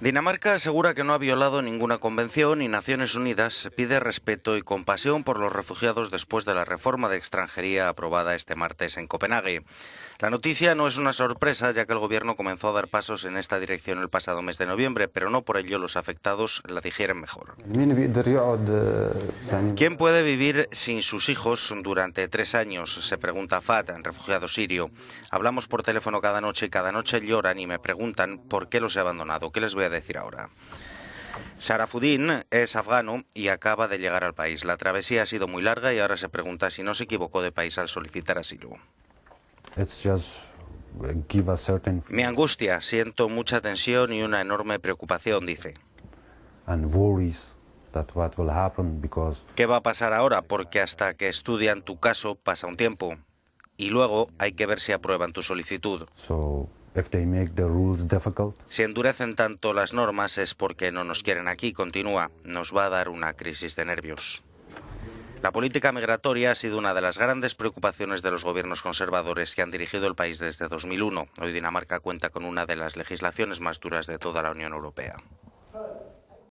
Dinamarca asegura que no ha violado ninguna convención y Naciones Unidas pide respeto y compasión por los refugiados después de la reforma de extranjería aprobada este martes en Copenhague. La noticia no es una sorpresa, ya que el gobierno comenzó a dar pasos en esta dirección el pasado mes de noviembre, pero no por ello los afectados la digieren mejor. ¿Quién puede vivir sin sus hijos durante tres años? Se pregunta Fat, refugiado sirio. Hablamos por teléfono cada noche y cada noche lloran y me preguntan por qué los he abandonado, qué les voy a decir ahora. Sarafudin es afgano y acaba de llegar al país. La travesía ha sido muy larga y ahora se pregunta si no se equivocó de país al solicitar asilo. Uh, Mi angustia, siento mucha tensión y una enorme preocupación, dice. ¿Qué va a pasar ahora? Porque hasta que estudian tu caso pasa un tiempo y luego hay que ver si aprueban tu solicitud. Si endurecen tanto las normas es porque no nos quieren aquí, continúa. Nos va a dar una crisis de nervios. La política migratoria ha sido una de las grandes preocupaciones de los gobiernos conservadores que han dirigido el país desde 2001. Hoy Dinamarca cuenta con una de las legislaciones más duras de toda la Unión Europea.